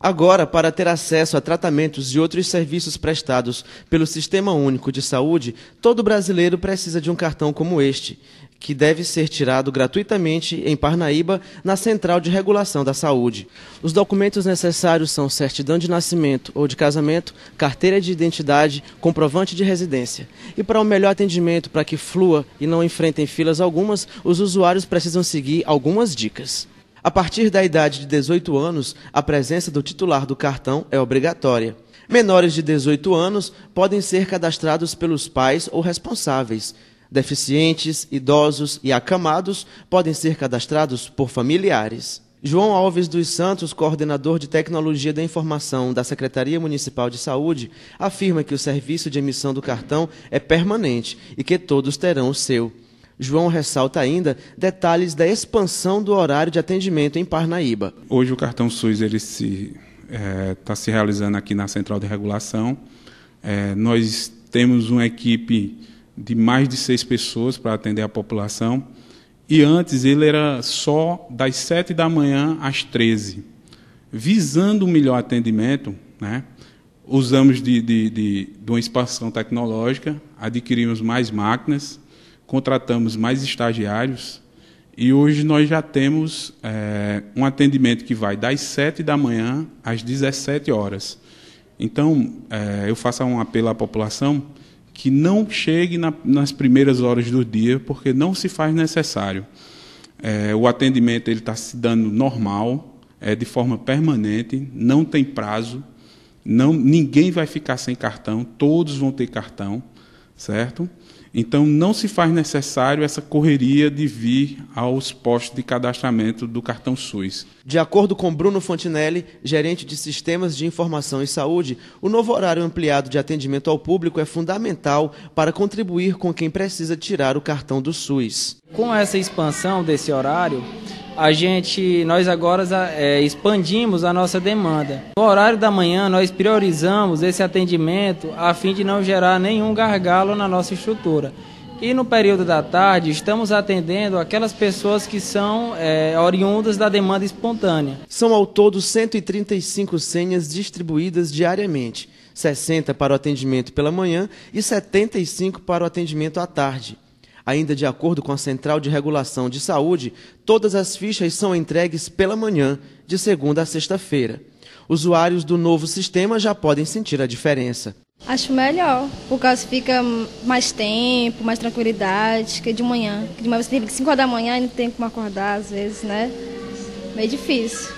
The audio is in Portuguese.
Agora, para ter acesso a tratamentos e outros serviços prestados pelo Sistema Único de Saúde, todo brasileiro precisa de um cartão como este, que deve ser tirado gratuitamente em Parnaíba, na Central de Regulação da Saúde. Os documentos necessários são certidão de nascimento ou de casamento, carteira de identidade, comprovante de residência. E para o um melhor atendimento, para que flua e não enfrentem filas algumas, os usuários precisam seguir algumas dicas. A partir da idade de 18 anos, a presença do titular do cartão é obrigatória. Menores de 18 anos podem ser cadastrados pelos pais ou responsáveis. Deficientes, idosos e acamados podem ser cadastrados por familiares. João Alves dos Santos, coordenador de Tecnologia da Informação da Secretaria Municipal de Saúde, afirma que o serviço de emissão do cartão é permanente e que todos terão o seu. João ressalta ainda detalhes da expansão do horário de atendimento em Parnaíba. Hoje o cartão SUS ele se está é, tá se realizando aqui na central de regulação. É, nós temos uma equipe de mais de seis pessoas para atender a população. E antes ele era só das sete da manhã às treze, Visando um melhor atendimento, né, usamos de, de, de, de uma expansão tecnológica, adquirimos mais máquinas contratamos mais estagiários e hoje nós já temos é, um atendimento que vai das 7 da manhã às 17 horas. Então, é, eu faço um apelo à população que não chegue na, nas primeiras horas do dia, porque não se faz necessário. É, o atendimento ele está se dando normal, é, de forma permanente, não tem prazo, não, ninguém vai ficar sem cartão, todos vão ter cartão, certo? Então, não se faz necessário essa correria de vir aos postos de cadastramento do cartão SUS. De acordo com Bruno Fontinelli, gerente de Sistemas de Informação e Saúde, o novo horário ampliado de atendimento ao público é fundamental para contribuir com quem precisa tirar o cartão do SUS. Com essa expansão desse horário, a gente, nós agora é, expandimos a nossa demanda. No horário da manhã, nós priorizamos esse atendimento a fim de não gerar nenhum gargalo na nossa estrutura. E no período da tarde, estamos atendendo aquelas pessoas que são é, oriundas da demanda espontânea. São ao todo 135 senhas distribuídas diariamente, 60 para o atendimento pela manhã e 75 para o atendimento à tarde. Ainda de acordo com a Central de Regulação de Saúde, todas as fichas são entregues pela manhã, de segunda a sexta-feira. Usuários do novo sistema já podem sentir a diferença. Acho melhor, por causa que fica mais tempo, mais tranquilidade, que de manhã. Que de manhã você tem que 5 horas da manhã e não tem como acordar, às vezes, né? Meio difícil.